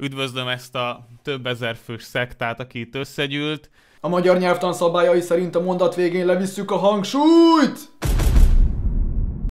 Üdvözlöm ezt a több ezer fős szektát, aki itt összegyűlt. A magyar nyelvtan szabályai szerint a mondat végén levisszük a hangsúlyt!